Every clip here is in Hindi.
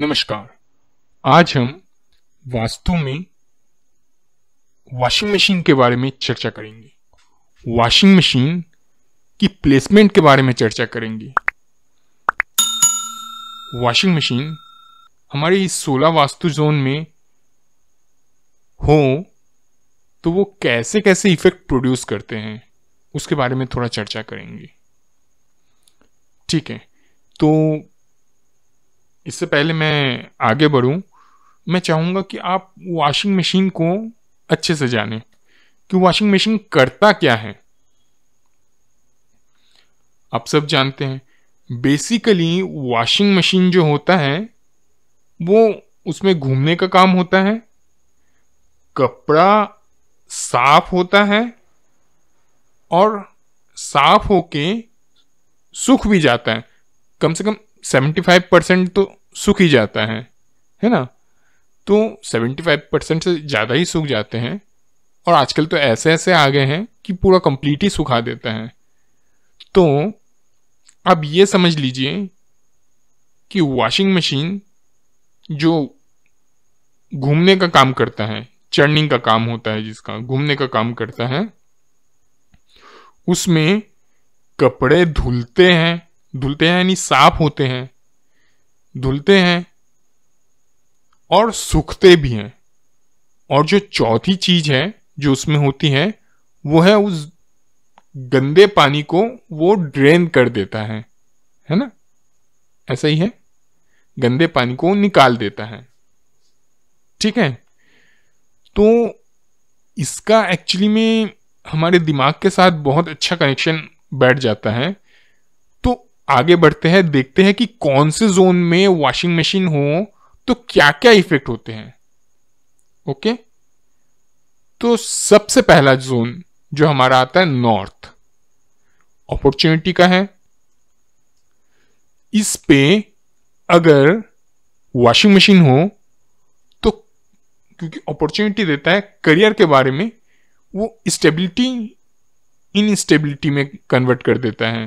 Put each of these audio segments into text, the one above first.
नमस्कार आज हम वास्तु में वॉशिंग मशीन के बारे में चर्चा करेंगे वॉशिंग मशीन की प्लेसमेंट के बारे में चर्चा करेंगे वॉशिंग मशीन हमारे इस सोलह वास्तु जोन में हो तो वो कैसे कैसे इफेक्ट प्रोड्यूस करते हैं उसके बारे में थोड़ा चर्चा करेंगे ठीक है तो इससे पहले मैं आगे बढ़ूँ मैं चाहूँगा कि आप वॉशिंग मशीन को अच्छे से जानें कि वॉशिंग मशीन करता क्या है आप सब जानते हैं बेसिकली वॉशिंग मशीन जो होता है वो उसमें घूमने का काम होता है कपड़ा साफ होता है और साफ होके सूख भी जाता है कम से कम सेवेंटी फाइव परसेंट तो सूख ही जाता है है ना तो सेवेंटी फाइव परसेंट से ज़्यादा ही सूख जाते हैं और आजकल तो ऐसे ऐसे आ गए हैं कि पूरा कंप्लीट ही सुखा देते हैं तो अब ये समझ लीजिए कि वॉशिंग मशीन जो घूमने का काम करता है चर्निंग का काम होता है जिसका घूमने का काम करता है उसमें कपड़े धुलते हैं धुलते हैं यानी साफ होते हैं धुलते हैं और सूखते भी हैं और जो चौथी चीज है जो उसमें होती है वो है उस गंदे पानी को वो ड्रेन कर देता है है ना ऐसा ही है गंदे पानी को निकाल देता है ठीक है तो इसका एक्चुअली में हमारे दिमाग के साथ बहुत अच्छा कनेक्शन बैठ जाता है आगे बढ़ते हैं देखते हैं कि कौन से जोन में वॉशिंग मशीन हो तो क्या क्या इफेक्ट होते हैं ओके तो सबसे पहला जोन जो हमारा आता है नॉर्थ अपॉर्चुनिटी का है इस पे अगर वॉशिंग मशीन हो तो क्योंकि अपॉर्चुनिटी देता है करियर के बारे में वो स्टेबिलिटी इनस्टेबिलिटी में कन्वर्ट कर देता है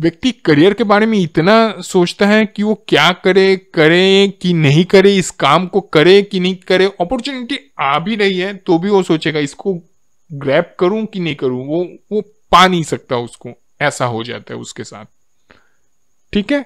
व्यक्ति करियर के बारे में इतना सोचता है कि वो क्या करे करे कि नहीं करे इस काम को करे कि नहीं करे अपॉर्चुनिटी आ भी रही है तो भी वो सोचेगा इसको ग्रैप करूं कि नहीं करूं वो वो पा नहीं सकता उसको ऐसा हो जाता है उसके साथ ठीक है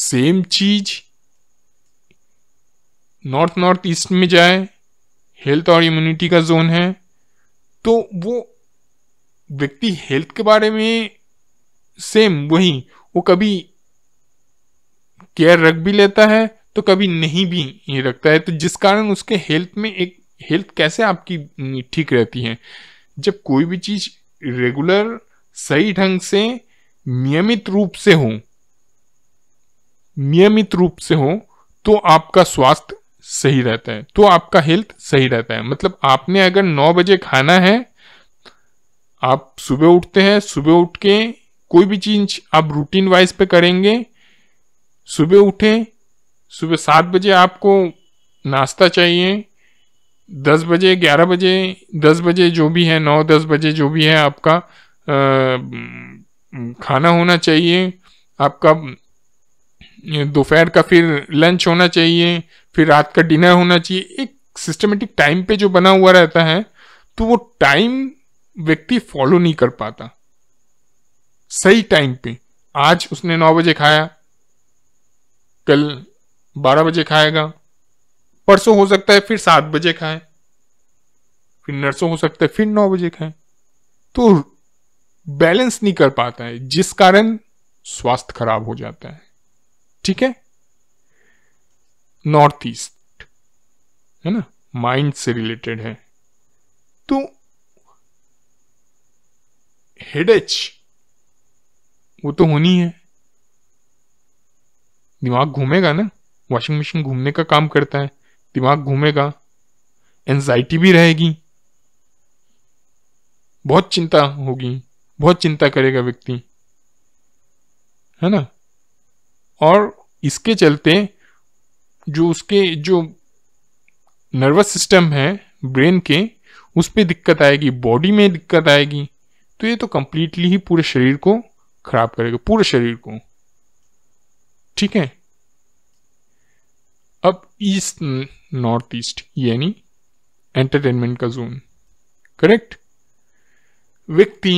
सेम चीज नॉर्थ नॉर्थ ईस्ट में जाए हेल्थ और इम्यूनिटी का जोन है तो वो व्यक्ति हेल्थ के बारे में सेम वही वो कभी केयर रख भी लेता है तो कभी नहीं भी ये रखता है तो जिस कारण उसके हेल्थ में एक हेल्थ कैसे आपकी ठीक रहती है जब कोई भी चीज रेगुलर सही ढंग से नियमित रूप से हो नियमित रूप से हो तो आपका स्वास्थ्य सही रहता है तो आपका हेल्थ सही रहता है मतलब आपने अगर 9 बजे खाना है आप सुबह उठते हैं सुबह उठ के कोई भी चीज आप रूटीन वाइज पे करेंगे सुबह उठे सुबह सात बजे आपको नाश्ता चाहिए दस बजे ग्यारह बजे दस बजे जो भी है नौ दस बजे जो भी है आपका आ, खाना होना चाहिए आपका दोपहर का फिर लंच होना चाहिए फिर रात का डिनर होना चाहिए एक सिस्टमेटिक टाइम पे जो बना हुआ रहता है तो वो टाइम व्यक्ति फॉलो नहीं कर पाता सही टाइम पे आज उसने नौ बजे खाया कल बारह बजे खाएगा परसों हो सकता है फिर सात बजे खाए फिर नर्सों हो सकता है फिर नौ बजे खाए तो बैलेंस नहीं कर पाता है जिस कारण स्वास्थ्य खराब हो जाता है ठीक है नॉर्थ ईस्ट है ना माइंड से रिलेटेड है तो हेडेच वो तो होनी है दिमाग घूमेगा ना वॉशिंग मशीन घूमने का काम करता है दिमाग घूमेगा एनजाइटी भी रहेगी बहुत चिंता होगी बहुत चिंता करेगा व्यक्ति है ना और इसके चलते जो उसके जो नर्वस सिस्टम है ब्रेन के उस पर दिक्कत आएगी बॉडी में दिक्कत आएगी तो ये तो कंप्लीटली ही पूरे शरीर को खराब करेगा पूरे शरीर को ठीक है अब ईस्ट नॉर्थ ईस्ट यानी एंटरटेनमेंट का जोन करेक्ट व्यक्ति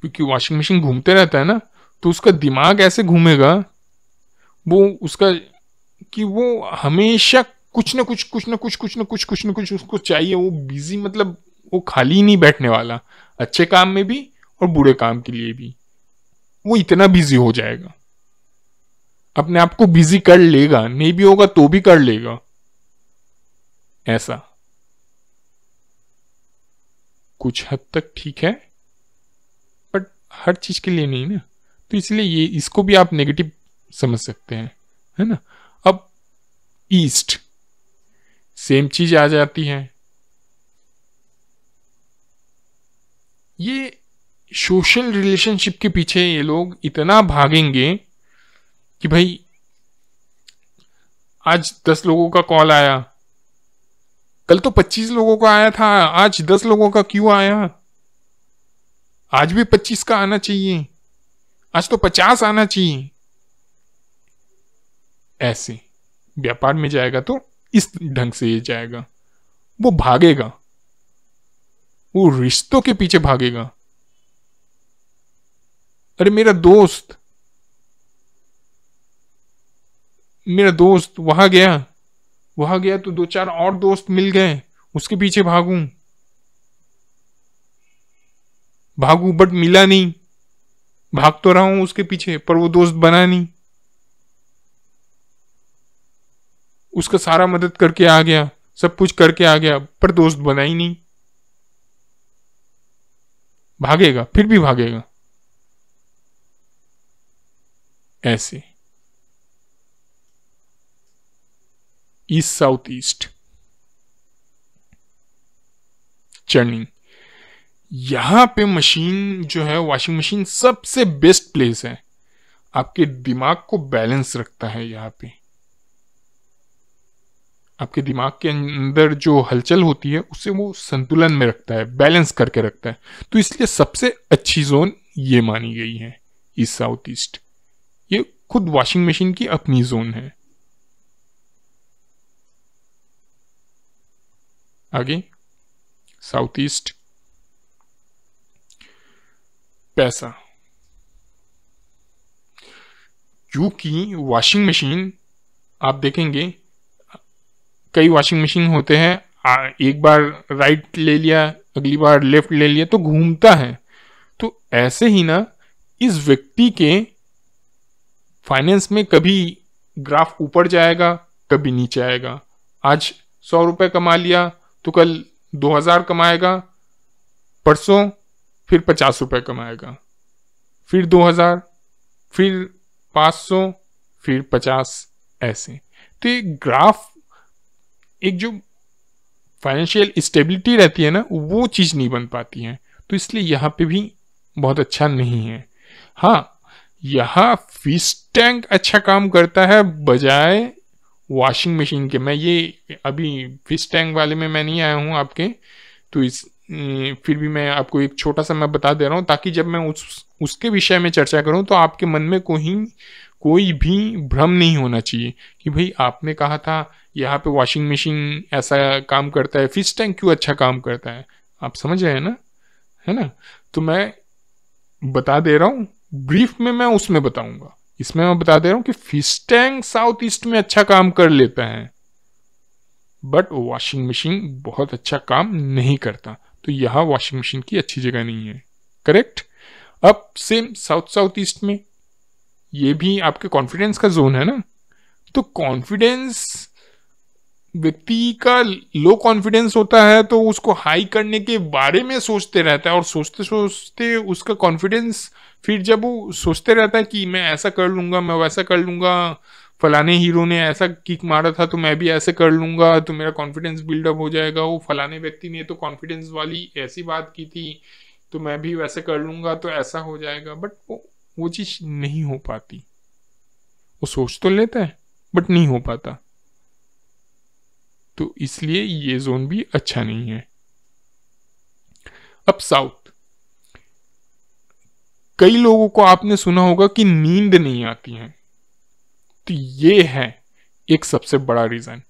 क्योंकि वॉशिंग मशीन घूमते रहता है ना तो उसका दिमाग ऐसे घूमेगा वो उसका कि वो हमेशा कुछ ना कुछ कुछ ना कुछ कुछ ना कुछ कुछ ना कुछ उसको चाहिए वो बिजी मतलब वो खाली नहीं बैठने वाला अच्छे काम में भी और बुरे काम के लिए भी वो इतना बिजी हो जाएगा अपने आप को बिजी कर लेगा नहीं भी होगा तो भी कर लेगा ऐसा कुछ हद तक ठीक है बट हर चीज के लिए नहीं ना तो इसलिए ये इसको भी आप नेगेटिव समझ सकते हैं है ना अब ईस्ट सेम चीज आ जाती है ये सोशल रिलेशनशिप के पीछे ये लोग इतना भागेंगे कि भाई आज दस लोगों का कॉल आया कल तो पच्चीस लोगों का आया था आज दस लोगों का क्यों आया आज भी पच्चीस का आना चाहिए आज तो पचास आना चाहिए ऐसे व्यापार में जाएगा तो इस ढंग से ये जाएगा वो भागेगा वो रिश्तों के पीछे भागेगा अरे मेरा दोस्त मेरा दोस्त वहां गया वहां गया तो दो चार और दोस्त मिल गए उसके पीछे भागू भागू बट मिला नहीं भाग तो रहा हूं उसके पीछे पर वो दोस्त बना नहीं उसका सारा मदद करके आ गया सब कुछ करके आ गया पर दोस्त बना ही नहीं भागेगा फिर भी भागेगा ऐसे ईस्ट साउथ ईस्ट चर्निंग यहां पे मशीन जो है वॉशिंग मशीन सबसे बेस्ट प्लेस है आपके दिमाग को बैलेंस रखता है यहां पे आपके दिमाग के अंदर जो हलचल होती है उसे वो संतुलन में रखता है बैलेंस करके रखता है तो इसलिए सबसे अच्छी जोन ये मानी गई है ईस्ट साउथ ईस्ट खुद वॉशिंग मशीन की अपनी जोन है आगे साउथ ईस्ट पैसा क्योंकि वॉशिंग मशीन आप देखेंगे कई वॉशिंग मशीन होते हैं एक बार राइट ले लिया अगली बार लेफ्ट ले लिया तो घूमता है तो ऐसे ही ना इस व्यक्ति के फाइनेंस में कभी ग्राफ ऊपर जाएगा कभी नीचे आएगा आज सौ रुपये कमा लिया तो कल दो हज़ार कमाएगा परसों फिर पचास रुपये कमाएगा फिर दो हज़ार फिर पाँच सौ फिर पचास ऐसे तो ये ग्राफ एक जो फाइनेंशियल स्टेबिलिटी रहती है ना वो चीज़ नहीं बन पाती है तो इसलिए यहाँ पे भी बहुत अच्छा नहीं है हाँ यहाँ फिश टैंक अच्छा काम करता है बजाय वॉशिंग मशीन के मैं ये अभी फिश टैंक वाले में मैं नहीं आया हूँ आपके तो इस फिर भी मैं आपको एक छोटा सा मैं बता दे रहा हूँ ताकि जब मैं उस उसके विषय में चर्चा करूँ तो आपके मन में कोई कोई भी भ्रम नहीं होना चाहिए कि भाई आपने कहा था यहाँ पे वॉशिंग मशीन ऐसा काम करता है फिश टैंक क्यों अच्छा काम करता है आप समझ रहे हैं ना है ना तो मैं बता दे रहा हूँ ब्रीफ में मैं उसमें बताऊंगा इसमें मैं बता दे रहा हूं कि फिस्टैंग साउथ ईस्ट में अच्छा काम कर लेता है बट वॉशिंग मशीन बहुत अच्छा काम नहीं करता तो यहां वॉशिंग मशीन की अच्छी जगह नहीं है करेक्ट अब सेम साउथ साउथ ईस्ट में ये भी आपके कॉन्फिडेंस का जोन है ना तो कॉन्फिडेंस व्यक्ति का लो कॉन्फिडेंस होता है तो उसको हाई करने के बारे में सोचते रहता है और सोचते सोचते उसका कॉन्फिडेंस फिर जब वो सोचते रहता है कि मैं ऐसा कर लूंगा मैं वैसा कर लूंगा फलाने हीरो ने ऐसा किक मारा था तो मैं भी ऐसे कर लूंगा तो मेरा कॉन्फिडेंस बिल्डअप हो जाएगा वो फलाने व्यक्ति ने तो कॉन्फिडेंस वाली ऐसी बात की थी तो मैं भी वैसे कर लूंगा तो ऐसा हो जाएगा बट वो वो चीज़ नहीं हो पाती वो सोच तो लेता है बट नहीं हो पाता तो इसलिए ये जोन भी अच्छा नहीं है अब साउथ कई लोगों को आपने सुना होगा कि नींद नहीं आती है तो ये है एक सबसे बड़ा रीजन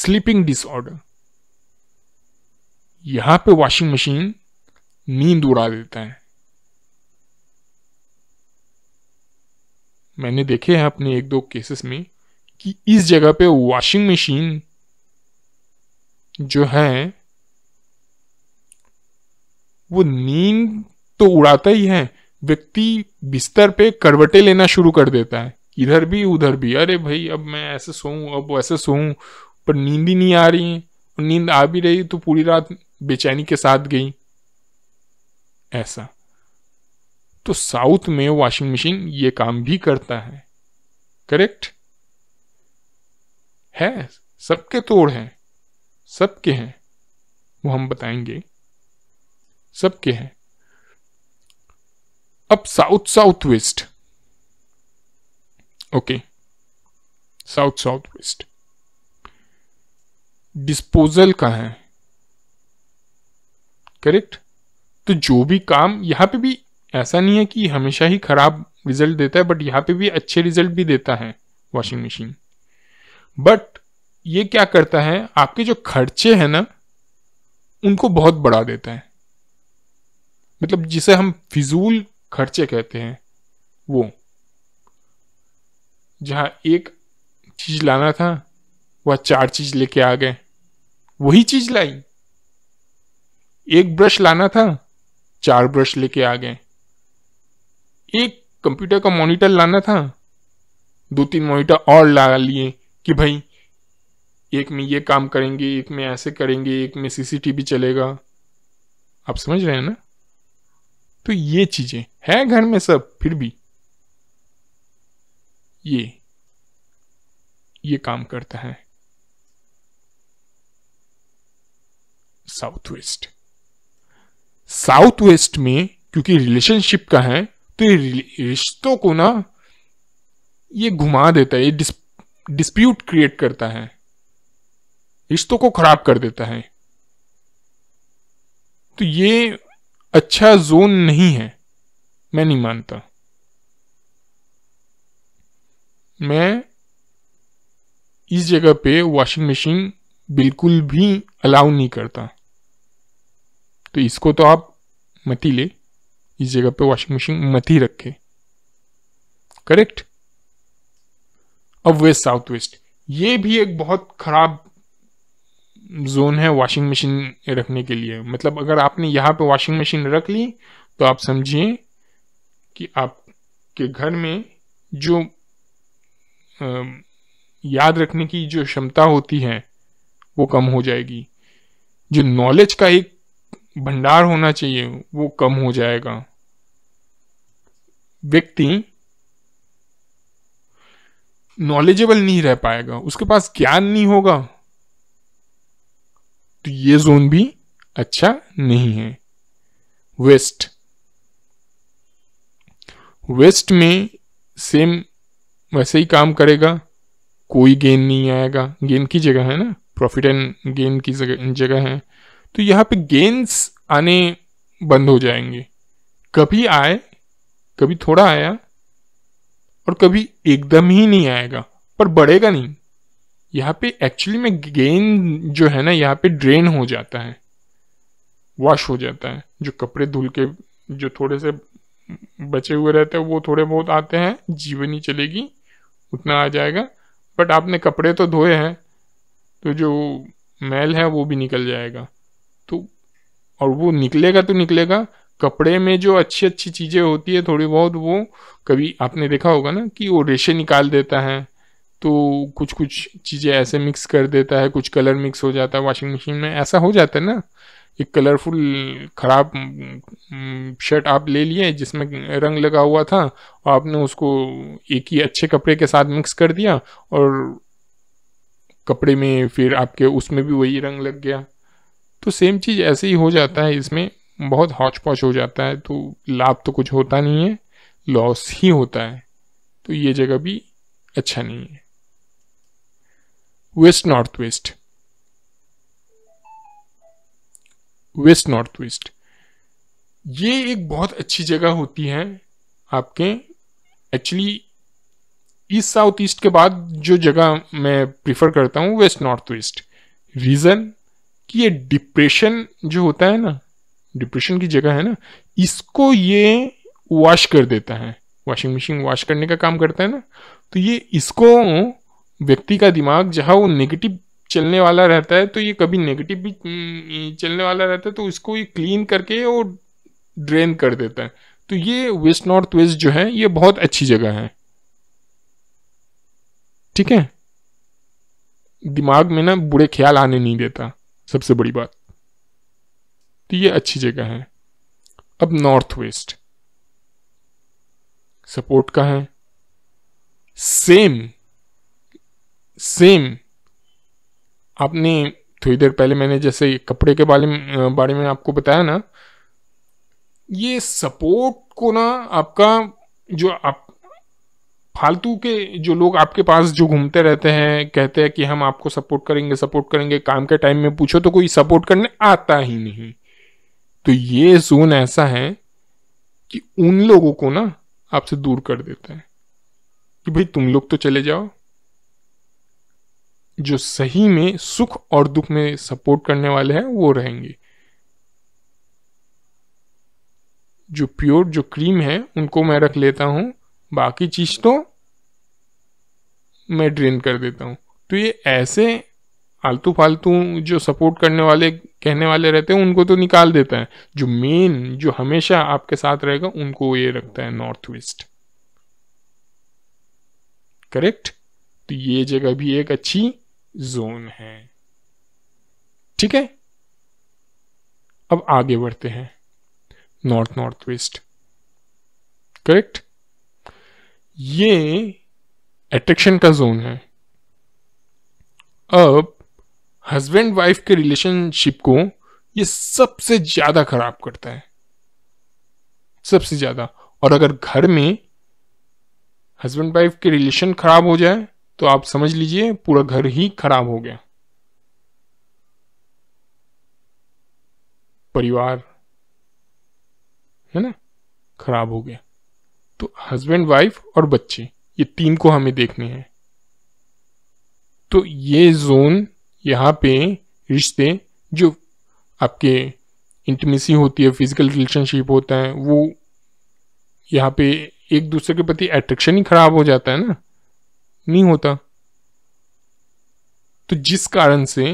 स्लीपिंग डिसऑर्डर यहां पे वॉशिंग मशीन नींद उड़ा देता है मैंने देखे हैं अपने एक दो केसेस में कि इस जगह पे वॉशिंग मशीन जो है वो नींद तो उड़ाता ही है व्यक्ति बिस्तर पे करवटे लेना शुरू कर देता है इधर भी उधर भी अरे भाई अब मैं ऐसे सोऊं अब वैसे सोऊं पर नींद ही नहीं आ रही है और नींद आ भी रही तो पूरी रात बेचैनी के साथ गई ऐसा तो साउथ में वॉशिंग मशीन ये काम भी करता है करेक्ट है सबके तोड़ हैं सबके हैं वो हम बताएंगे सबके हैं अब south south west okay south south west disposal का है करेक्ट तो जो भी काम यहां पे भी ऐसा नहीं है कि हमेशा ही खराब रिजल्ट देता है बट यहां पे भी अच्छे रिजल्ट भी देता है वॉशिंग मशीन बट ये क्या करता है आपके जो खर्चे हैं ना उनको बहुत बढ़ा देता है मतलब जिसे हम फिजूल खर्चे कहते हैं वो जहां एक चीज लाना था वह चार चीज लेके आ गए वही चीज लाई एक ब्रश लाना था चार ब्रश लेके आ गए एक कंप्यूटर का मॉनिटर लाना था दो तीन मॉनिटर और ला लिए कि भाई एक में ये काम करेंगे एक में ऐसे करेंगे एक में सीसीटीवी चलेगा आप समझ रहे हैं ना तो ये चीजें है घर में सब फिर भी ये ये काम करता है साउथ वेस्ट साउथ वेस्ट में क्योंकि रिलेशनशिप का है तो ये रिश्तों को ना ये घुमा देता है ये डिस्प्यूट क्रिएट करता है रिश्तों को खराब कर देता है तो ये अच्छा जोन नहीं है मैं नहीं मानता मैं इस जगह पे वॉशिंग मशीन बिल्कुल भी अलाउ नहीं करता तो इसको तो आप मत ही ले इस जगह पे वॉशिंग मशीन मत ही रखे करेक्ट अब वेस्ट साउथ वेस्ट ये भी एक बहुत खराब जोन है वॉशिंग मशीन रखने के लिए मतलब अगर आपने यहाँ पे वॉशिंग मशीन रख ली तो आप समझिए कि आपके घर में जो याद रखने की जो क्षमता होती है वो कम हो जाएगी जो नॉलेज का एक भंडार होना चाहिए वो कम हो जाएगा व्यक्ति नॉलेजेबल नहीं रह पाएगा उसके पास ज्ञान नहीं होगा तो ये जोन भी अच्छा नहीं है वेस्ट वेस्ट में सेम वैसे ही काम करेगा कोई गेन नहीं आएगा गेन की जगह है ना प्रॉफिट एंड गेन की जगह है तो यहां पे गेंस आने बंद हो जाएंगे कभी आए कभी थोड़ा आया और कभी एकदम ही नहीं आएगा पर बढ़ेगा नहीं यहाँ पे एक्चुअली में गेन जो है ना यहाँ पे ड्रेन हो जाता है वॉश हो जाता है जो कपड़े धुल के जो थोड़े से बचे हुए रहते हैं वो थोड़े बहुत आते हैं जीवन ही चलेगी उतना आ जाएगा बट आपने कपड़े तो धोए हैं तो जो मैल है वो भी निकल जाएगा तो और वो निकलेगा तो निकलेगा कपड़े में जो अच्छी अच्छी चीज़ें होती है थोड़ी बहुत वो कभी आपने देखा होगा ना कि वो रेशे निकाल देता है तो कुछ कुछ चीज़ें ऐसे मिक्स कर देता है कुछ कलर मिक्स हो जाता है वॉशिंग मशीन में ऐसा हो जाता है ना एक कलरफुल ख़राब शर्ट आप ले लिए जिसमें रंग लगा हुआ था और आपने उसको एक ही अच्छे कपड़े के साथ मिक्स कर दिया और कपड़े में फिर आपके उसमें भी वही रंग लग गया तो सेम चीज़ ऐसे ही हो जाता है इसमें बहुत हौच पॉच हो जाता है तो लाभ तो कुछ होता नहीं है लॉस ही होता है तो ये जगह भी अच्छा नहीं है west northwest west north west ये एक बहुत अच्छी जगह होती है आपके एक्चुअली ईस्ट साउथ ईस्ट के बाद जो जगह मैं प्रिफर करता हूँ वेस्ट नॉर्थ वेस्ट रीज़न कि ये डिप्रेशन जो होता है ना डिप्रेशन की जगह है ना इसको ये वॉश कर देता है वॉशिंग मशीन वॉश करने का काम करता है ना तो ये इसको व्यक्ति का दिमाग जहाँ वो नेगेटिव चलने वाला रहता है तो ये कभी नेगेटिव भी हम्म, चलने वाला रहता है तो इसको ये क्लीन करके वो ड्रेन कर देता है तो ये वेस्ट नॉर्थ वेस्ट जो है ये बहुत अच्छी जगह है ठीक है दिमाग में ना बुरे ख्याल आने नहीं देता सबसे बड़ी बात तो ये अच्छी जगह है अब नॉर्थ वेस्ट सपोर्ट का है सेम सेम आपने थोड़ी देर पहले मैंने जैसे कपड़े के बारे में बारे में आपको बताया ना ये सपोर्ट को ना आपका जो आप फालतू के जो लोग आपके पास जो घूमते रहते हैं कहते हैं कि हम आपको सपोर्ट करेंगे सपोर्ट करेंगे काम के टाइम में पूछो तो कोई सपोर्ट करने आता ही नहीं तो ये जोन ऐसा है कि उन लोगों को ना आपसे दूर कर देता है कि भाई तुम लोग तो चले जाओ जो सही में सुख और दुख में सपोर्ट करने वाले हैं वो रहेंगे जो प्योर जो क्रीम है उनको मैं रख लेता हूं बाकी चीज तो मैं ड्रेन कर देता हूं तो ये ऐसे आलतू फालतू जो सपोर्ट करने वाले कहने वाले रहते हैं उनको तो निकाल देता है जो मेन जो हमेशा आपके साथ रहेगा उनको ये रखता है नॉर्थ वेस्ट करेक्ट तो ये जगह भी एक अच्छी जोन है ठीक है अब आगे बढ़ते हैं नॉर्थ नॉर्थ वेस्ट करेक्ट ये एट्रैक्शन का जोन है अब हस्बैंड वाइफ के रिलेशनशिप को ये सबसे ज्यादा खराब करता है सबसे ज्यादा और अगर घर में हस्बैंड वाइफ के रिलेशन खराब हो जाए तो आप समझ लीजिए पूरा घर ही खराब हो गया परिवार है ना खराब हो गया तो हस्बैंड वाइफ और बच्चे ये तीन को हमें देखने हैं तो ये जोन यहां पे रिश्ते जो आपके इंटीमेसी होती है फिजिकल रिलेशनशिप होता है वो यहाँ पे एक दूसरे के प्रति अट्रैक्शन ही खराब हो जाता है ना नहीं होता तो जिस कारण से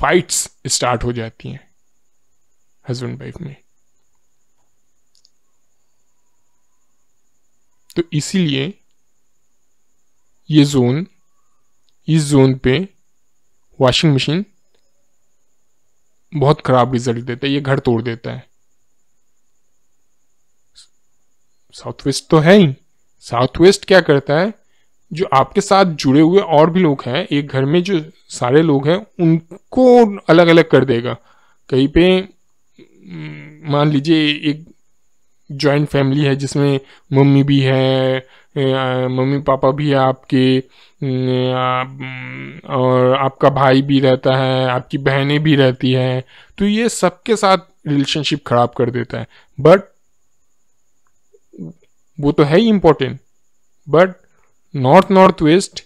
फाइट्स स्टार्ट हो जाती हैं हस्बैंड वाइफ में तो इसीलिए ये जोन इस जोन पे वॉशिंग मशीन बहुत खराब रिजल्ट देता है ये घर तोड़ देता है साउथ वेस्ट तो है ही साउथ वेस्ट क्या करता है जो आपके साथ जुड़े हुए और भी लोग हैं एक घर में जो सारे लोग हैं उनको अलग अलग कर देगा कहीं पे मान लीजिए एक जॉइंट फैमिली है जिसमें मम्मी भी है मम्मी पापा भी है आपके और आपका भाई भी रहता है आपकी बहनें भी रहती हैं तो ये सबके साथ रिलेशनशिप ख़राब कर देता है बट वो तो है ही important but north north west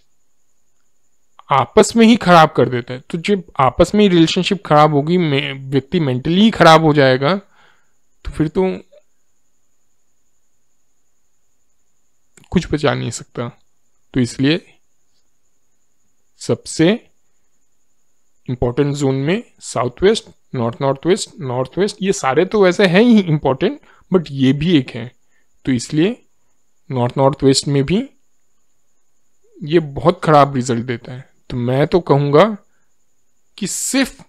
आपस में ही खराब कर देता है तो जब आपस में ही रिलेशनशिप खराब होगी व्यक्ति मेंटली ही खराब हो जाएगा तो फिर तो कुछ बचा नहीं सकता तो इसलिए सबसे इंपॉर्टेंट जोन में south west north north west north west ये सारे तो वैसे हैं ही इंपॉर्टेंट बट ये भी एक है तो इसलिए नॉर्थ नॉर्थ वेस्ट में भी ये बहुत ख़राब रिजल्ट देता है तो मैं तो कहूँगा कि सिर्फ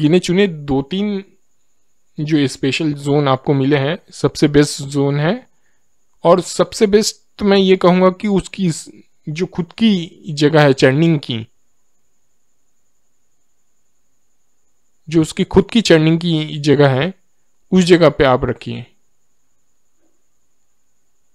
गिने चुने दो तीन जो स्पेशल जोन आपको मिले हैं सबसे बेस्ट जोन है और सबसे बेस्ट तो मैं ये कहूँगा कि उसकी जो खुद की जगह है चर्निंग की जो उसकी खुद की चर्निंग की जगह है उस जगह पे आप रखिए